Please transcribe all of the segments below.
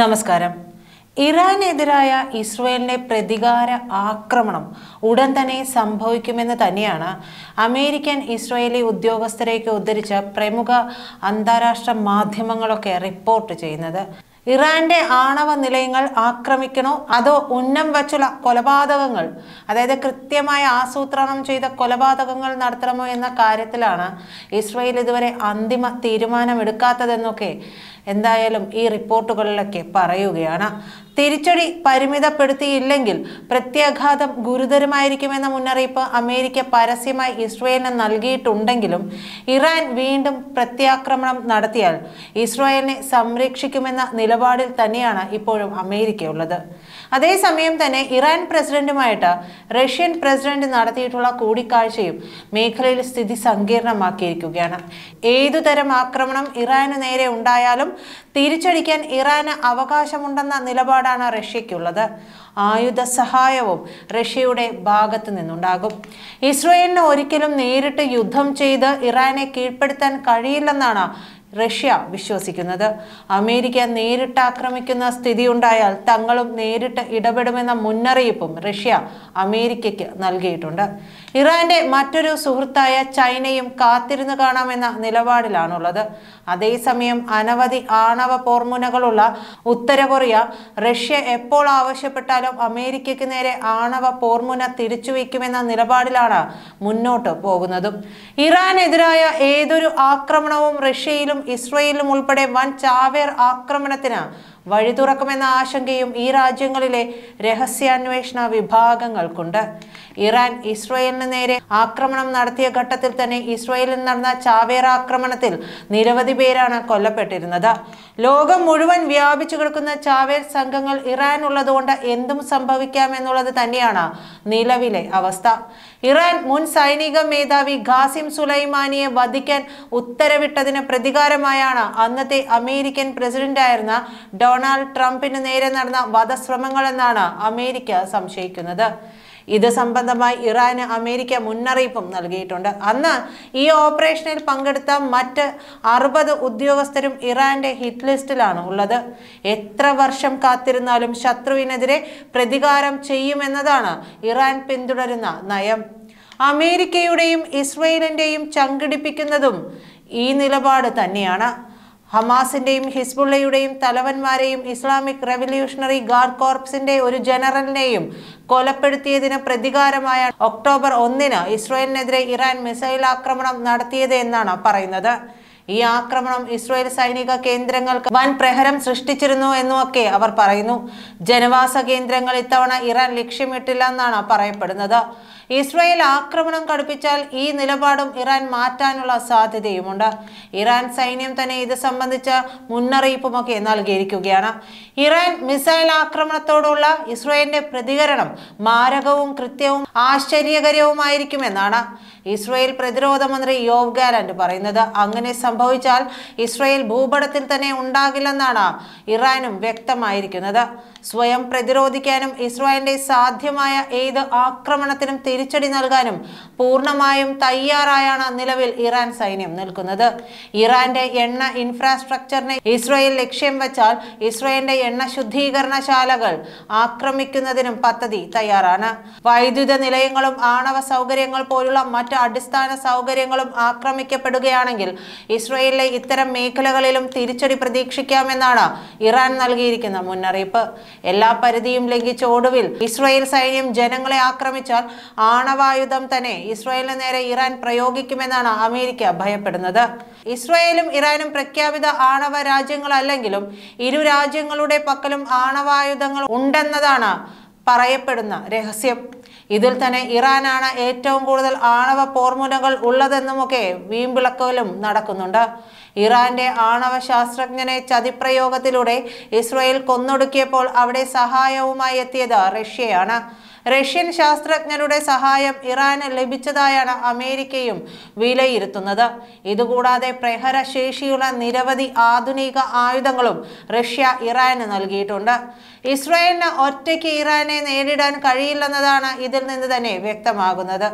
നമസ്കാരം ഇറാനെതിരായ ഇസ്രയേലിന്റെ പ്രതികാര ആക്രമണം ഉടൻ തന്നെ സംഭവിക്കുമെന്ന് തന്നെയാണ് അമേരിക്കൻ ഇസ്രയേലി ഉദ്യോഗസ്ഥരേക്ക് ഉദ്ധരിച്ച പ്രമുഖ അന്താരാഷ്ട്ര മാധ്യമങ്ങളൊക്കെ റിപ്പോർട്ട് ചെയ്യുന്നത് ഇറാന്റെ ആണവ നിലയങ്ങൾ ആക്രമിക്കണോ അതോ ഉന്നം വച്ചുള്ള കൊലപാതകങ്ങൾ അതായത് കൃത്യമായ ആസൂത്രണം ചെയ്ത കൊലപാതകങ്ങൾ നടത്തണമോ എന്ന കാര്യത്തിലാണ് ഇസ്രയേൽ ഇതുവരെ അന്തിമ തീരുമാനമെടുക്കാത്തതെന്നൊക്കെ എന്തായാലും ഈ റിപ്പോർട്ടുകളിലൊക്കെ പറയുകയാണ് തിരിച്ചടി പരിമിതപ്പെടുത്തിയില്ലെങ്കിൽ പ്രത്യാഘാതം ഗുരുതരമായിരിക്കുമെന്ന മുന്നറിയിപ്പ് അമേരിക്ക പരസ്യമായി ഇസ്രയേലിന് നൽകിയിട്ടുണ്ടെങ്കിലും ഇറാൻ വീണ്ടും പ്രത്യാക്രമണം നടത്തിയാൽ ഇസ്രായേലിനെ സംരക്ഷിക്കുമെന്ന നിലപാടിൽ തന്നെയാണ് ഇപ്പോഴും അമേരിക്കയുള്ളത് അതേസമയം തന്നെ ഇറാൻ പ്രസിഡന്റുമായിട്ട് റഷ്യൻ പ്രസിഡന്റ് നടത്തിയിട്ടുള്ള കൂടിക്കാഴ്ചയും മേഖലയിൽ സ്ഥിതി സങ്കീർണമാക്കിയിരിക്കുകയാണ് തരം ആക്രമണം ഇറാന് നേരെ ഉണ്ടായാലും തിരിച്ചടിക്കാൻ ഇറാന് അവകാശമുണ്ടെന്ന നിലപാടാണ് റഷ്യയ്ക്കുള്ളത് ആയുധ സഹായവും റഷ്യയുടെ ഭാഗത്ത് നിന്നുണ്ടാകും ഇസ്രയേലിന് ഒരിക്കലും നേരിട്ട് യുദ്ധം ചെയ്ത് ഇറാനെ കീഴ്പ്പെടുത്താൻ കഴിയില്ലെന്നാണ് റഷ്യ വിശ്വസിക്കുന്നത് അമേരിക്ക നേരിട്ട് ആക്രമിക്കുന്ന സ്ഥിതി ഉണ്ടായാൽ തങ്ങളും നേരിട്ട് ഇടപെടുമെന്ന മുന്നറിയിപ്പും റഷ്യ അമേരിക്കയ്ക്ക് നൽകിയിട്ടുണ്ട് ഇറാന്റെ മറ്റൊരു സുഹൃത്തായ ചൈനയും കാത്തിരുന്നു കാണാമെന്ന നിലപാടിലാണുള്ളത് അതേസമയം അനവധി ആണവ പോർമുനകളുള്ള ഉത്തര കൊറിയ റഷ്യ എപ്പോൾ ആവശ്യപ്പെട്ടാലും അമേരിക്കയ്ക്ക് നേരെ ആണവ പോർമുന തിരിച്ചുവെക്കുമെന്ന നിലപാടിലാണ് മുന്നോട്ട് പോകുന്നതും ഇറാനെതിരായ ഏതൊരു ആക്രമണവും റഷ്യയിലും ഇസ്രയേലിലും ഉൾപ്പെടെ വൻ ചാവേർ ആക്രമണത്തിന് വഴി തുറക്കുമെന്ന ആശങ്കയും ഈ രാജ്യങ്ങളിലെ രഹസ്യാന്വേഷണ വിഭാഗങ്ങൾക്കുണ്ട് ഇറാൻ ഇസ്രയേലിന് നേരെ ആക്രമണം നടത്തിയ ഘട്ടത്തിൽ തന്നെ ഇസ്രയേലിൽ നടന്ന ചാവേർ ആക്രമണത്തിൽ നിരവധി പേരാണ് കൊല്ലപ്പെട്ടിരുന്നത് ലോകം മുഴുവൻ വ്യാപിച്ചു കിടക്കുന്ന ചാവേർ സംഘങ്ങൾ ഇറാൻ ഉള്ളതുകൊണ്ട് എന്തും സംഭവിക്കാമെന്നുള്ളത് തന്നെയാണ് നിലവിലെ അവസ്ഥ ഇറാൻ മുൻ സൈനിക മേധാവി ഖാസിം സുലൈമാനിയെ വധിക്കാൻ ഉത്തരവിട്ടതിന് പ്രതികാരമായാണ് അന്നത്തെ അമേരിക്കൻ പ്രസിഡന്റായിരുന്ന ഡൊണാൾഡ് ട്രംപിന് നേരെ നടന്ന വധശ്രമങ്ങളെന്നാണ് അമേരിക്ക സംശയിക്കുന്നത് ഇത് സംബന്ധമായി ഇറാന് അമേരിക്ക മുന്നറിയിപ്പും നൽകിയിട്ടുണ്ട് അന്ന് ഈ ഓപ്പറേഷനിൽ പങ്കെടുത്ത മറ്റ് അറുപത് ഉദ്യോഗസ്ഥരും ഇറാന്റെ ഹിറ്റ് ലിസ്റ്റിലാണ് ഉള്ളത് എത്ര വർഷം കാത്തിരുന്നാലും ശത്രുവിനെതിരെ പ്രതികാരം ചെയ്യുമെന്നതാണ് ഇറാൻ പിന്തുടരുന്ന നയം അമേരിക്കയുടെയും ഇസ്രയേലിൻ്റെയും ചങ്കിടിപ്പിക്കുന്നതും ഈ നിലപാട് തന്നെയാണ് ഹമാസിന്റെയും ഹിസ്ബുള്ളയുടെയും തലവന്മാരെയും ഇസ്ലാമിക് റെവല്യൂഷണറി ഗാർഡ് കോർപ്സിന്റെ ഒരു ജനറലിനെയും കൊലപ്പെടുത്തിയതിന് പ്രതികാരമായ ഒക്ടോബർ ഒന്നിന് ഇസ്രയേലിനെതിരെ ഇറാൻ മിസൈൽ ആക്രമണം നടത്തിയത് എന്നാണ് പറയുന്നത് ഈ ആക്രമണം ഇസ്രയേൽ സൈനിക കേന്ദ്രങ്ങൾക്ക് വൻ പ്രഹരം സൃഷ്ടിച്ചിരുന്നു എന്നുമൊക്കെ അവർ പറയുന്നു ജനവാസ കേന്ദ്രങ്ങൾ ഇത്തവണ ഇറാൻ ലക്ഷ്യമിട്ടില്ല എന്നാണ് പറയപ്പെടുന്നത് ഇസ്രയേൽ ആക്രമണം കടുപ്പിച്ചാൽ ഈ നിലപാടും ഇറാൻ മാറ്റാനുള്ള സാധ്യതയുമുണ്ട് ഇറാൻ സൈന്യം തന്നെ ഇത് സംബന്ധിച്ച മുന്നറിയിപ്പുമൊക്കെ നൽകിയിരിക്കുകയാണ് ഇറാൻ മിസൈൽ ആക്രമണത്തോടുള്ള ഇസ്രയേലിന്റെ പ്രതികരണം മാരകവും കൃത്യവും ആശ്ചര്യകരവുമായിരിക്കുമെന്നാണ് ഇസ്രയേൽ പ്രതിരോധ മന്ത്രി യോവ് ഗാലൻഡ് പറയുന്നത് അങ്ങനെ സംഭവിച്ചാൽ ഇസ്രയേൽ ഭൂപടത്തിൽ തന്നെ ഉണ്ടാകില്ലെന്നാണ് ഇറാനും വ്യക്തമായിരിക്കുന്നത് സ്വയം പ്രതിരോധിക്കാനും ഇസ്രായേലിന്റെ സാധ്യമായ ഏത് ആക്രമണത്തിനും തിരിച്ചടി നൽകാനും പൂർണ്ണമായും തയ്യാറായാണ് നിലവിൽ ഇറാൻ സൈന്യം നിൽക്കുന്നത് ഇറാന്റെ എണ്ണ ഇൻഫ്രാസ്ട്രക്ചറിനെ ഇസ്രായേൽ ലക്ഷ്യം വച്ചാൽ ഇസ്രായേലിന്റെ എണ്ണ ശുദ്ധീകരണശാലകൾ ആക്രമിക്കുന്നതിനും പദ്ധതി തയ്യാറാണ് വൈദ്യുത നിലയങ്ങളും ആണവ സൗകര്യങ്ങൾ പോലുള്ള മറ്റ് അടിസ്ഥാന സൗകര്യങ്ങളും ആക്രമിക്കപ്പെടുകയാണെങ്കിൽ ഇസ്രയേലിലെ ഇത്തരം മേഖലകളിലും തിരിച്ചടി പ്രതീക്ഷിക്കാമെന്നാണ് ഇറാൻ നൽകിയിരിക്കുന്ന മുന്നറിയിപ്പ് എല്ലാ പരിധിയും ലംഘിച്ച ഒടുവിൽ ഇസ്രയേൽ സൈന്യം ജനങ്ങളെ ആക്രമിച്ചാൽ ആണവായുധം തന്നെ ഇസ്രയേലിന് നേരെ ഇറാൻ പ്രയോഗിക്കുമെന്നാണ് അമേരിക്ക ഭയപ്പെടുന്നത് ഇസ്രയേലും ഇറാനും പ്രഖ്യാപിത ആണവ രാജ്യങ്ങളല്ലെങ്കിലും ഇരു രാജ്യങ്ങളുടെ പക്കലും ആണവായുധങ്ങൾ ഉണ്ടെന്നതാണ് പറയപ്പെടുന്ന രഹസ്യം ഇതിൽ തന്നെ ഇറാനാണ് ഏറ്റവും കൂടുതൽ ആണവ പോർമുനകൾ ഉള്ളതെന്നുമൊക്കെ വീമ്പിളക്കലും നടക്കുന്നുണ്ട് ഇറാന്റെ ആണവ ശാസ്ത്രജ്ഞനെ ചതിപ്രയോഗത്തിലൂടെ ഇസ്രയേൽ കൊന്നൊടുക്കിയപ്പോൾ അവിടെ സഹായവുമായി എത്തിയത് റഷ്യയാണ് റഷ്യൻ ശാസ്ത്രജ്ഞരുടെ സഹായം ഇറാന് ലഭിച്ചതായാണ് അമേരിക്കയും വിലയിരുത്തുന്നത് ഇതുകൂടാതെ പ്രഹര ശേഷിയുള്ള നിരവധി ആധുനിക ആയുധങ്ങളും റഷ്യ ഇറാന് നൽകിയിട്ടുണ്ട് ഇസ്രായേലിന് ഒറ്റയ്ക്ക് ഇറാനെ നേരിടാൻ കഴിയില്ലെന്നതാണ് ഇതിൽ നിന്ന് തന്നെ വ്യക്തമാകുന്നത്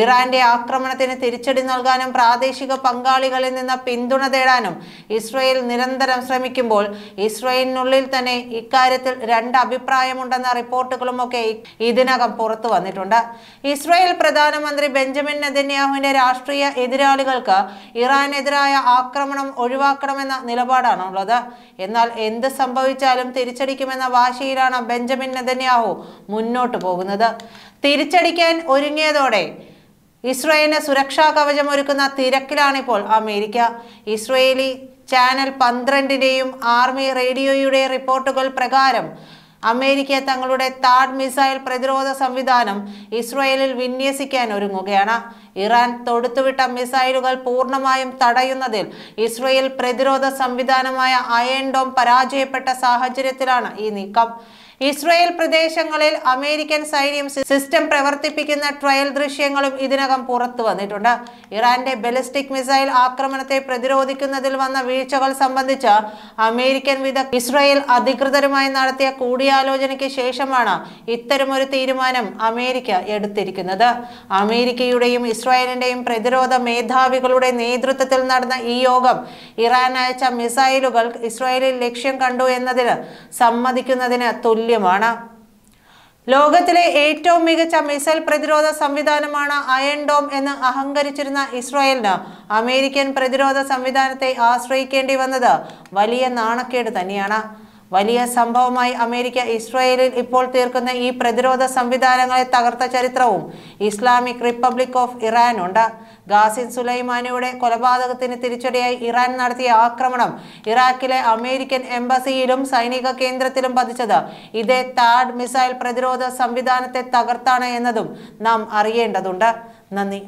ഇറാന്റെ ആക്രമണത്തിന് തിരിച്ചടി നൽകാനും പ്രാദേശിക പങ്കാളികളിൽ നിന്ന് പിന്തുണ തേടാനും ഇസ്രയേൽ നിരന്തരം ശ്രമിക്കുമ്പോൾ ഇസ്രയേലിനുള്ളിൽ തന്നെ ഇക്കാര്യത്തിൽ രണ്ട് അഭിപ്രായമുണ്ടെന്ന റിപ്പോർട്ടുകളുമൊക്കെ ഇതിനകം പുറത്തു വന്നിട്ടുണ്ട് ഇസ്രയേൽ പ്രധാനമന്ത്രി ബെഞ്ചമിൻ നെതന്യാഹുവിന്റെ രാഷ്ട്രീയ എതിരാളികൾക്ക് ഇറാനെതിരായ ആക്രമണം ഒഴിവാക്കണമെന്ന നിലപാടാണുള്ളത് എന്നാൽ എന്ത് സംഭവിച്ചാലും തിരിച്ചടിക്കുമെന്ന വാശിയിലാണ് ബെഞ്ചമിൻ നെതന്യാഹു മുന്നോട്ടു പോകുന്നത് തിരിച്ചടിക്കാൻ ഒരുങ്ങിയതോടെ ഇസ്രയേലിന് സുരക്ഷാ കവചം ഒരുക്കുന്ന തിരക്കിലാണിപ്പോൾ അമേരിക്ക ഇസ്രയേലി ചാനൽ പന്ത്രണ്ടിൻ്റെയും ആർമി റേഡിയോയുടെ റിപ്പോർട്ടുകൾ പ്രകാരം അമേരിക്ക തങ്ങളുടെ താഡ് മിസൈൽ പ്രതിരോധ സംവിധാനം ഇസ്രയേലിൽ വിന്യസിക്കാൻ ഒരുങ്ങുകയാണ് ഇറാൻ തൊടുത്തുവിട്ട മിസൈലുകൾ പൂർണ്ണമായും തടയുന്നതിൽ ഇസ്രയേൽ പ്രതിരോധ സംവിധാനമായ അയൺ ഡോം പരാജയപ്പെട്ട സാഹചര്യത്തിലാണ് ഈ നീക്കം ഇസ്രയേൽ പ്രദേശങ്ങളിൽ അമേരിക്കൻ സൈന്യം സിസ്റ്റം പ്രവർത്തിപ്പിക്കുന്ന ട്രയൽ ദൃശ്യങ്ങളും ഇതിനകം പുറത്തു വന്നിട്ടുണ്ട് ഇറാന്റെ ബലിസ്റ്റിക് മിസൈൽ ആക്രമണത്തെ പ്രതിരോധിക്കുന്നതിൽ വന്ന വീഴ്ചകൾ സംബന്ധിച്ച് അമേരിക്കൻ വിദ ഇസ്രയേൽ അധികൃതരുമായി നടത്തിയ കൂടിയാലോചനയ്ക്ക് ശേഷമാണ് ഇത്തരമൊരു തീരുമാനം അമേരിക്ക എടുത്തിരിക്കുന്നത് അമേരിക്കയുടെയും ഇസ്രായേലിന്റെയും പ്രതിരോധ മേധാവികളുടെ നേതൃത്വത്തിൽ നടന്ന ഈ യോഗം ഇറാൻ അയച്ച മിസൈലുകൾ ഇസ്രായേലിൽ ലക്ഷ്യം കണ്ടു എന്നതിന് സമ്മതിക്കുന്നതിന് തുല്യ തുല്യമാണ് ലോകത്തിലെ ഏറ്റവും മികച്ച മിസൈൽ പ്രതിരോധ സംവിധാനമാണ് അയൺ ഡോം എന്ന് അഹങ്കരിച്ചിരുന്ന ഇസ്രായേലിന് അമേരിക്കൻ പ്രതിരോധ സംവിധാനത്തെ ആശ്രയിക്കേണ്ടി വന്നത് വലിയ നാണക്കേട് തന്നെയാണ് വലിയ സംഭവമായി അമേരിക്ക ഇസ്രയേലിൽ ഇപ്പോൾ തീർക്കുന്ന ഈ പ്രതിരോധ സംവിധാനങ്ങളെ തകർത്ത ചരിത്രവും ഇസ്ലാമിക് റിപ്പബ്ലിക് ഓഫ് ഇറാനുണ്ട് ഗാസിൻ സുലൈമാനിയുടെ കൊലപാതകത്തിന് തിരിച്ചടിയായി ഇറാൻ നടത്തിയ ആക്രമണം ഇറാഖിലെ അമേരിക്കൻ എംബസിയിലും സൈനിക കേന്ദ്രത്തിലും പതിച്ചത് ഇതേ താഡ് മിസൈൽ പ്രതിരോധ സംവിധാനത്തെ തകർത്താണ് എന്നതും നാം അറിയേണ്ടതുണ്ട് നന്ദി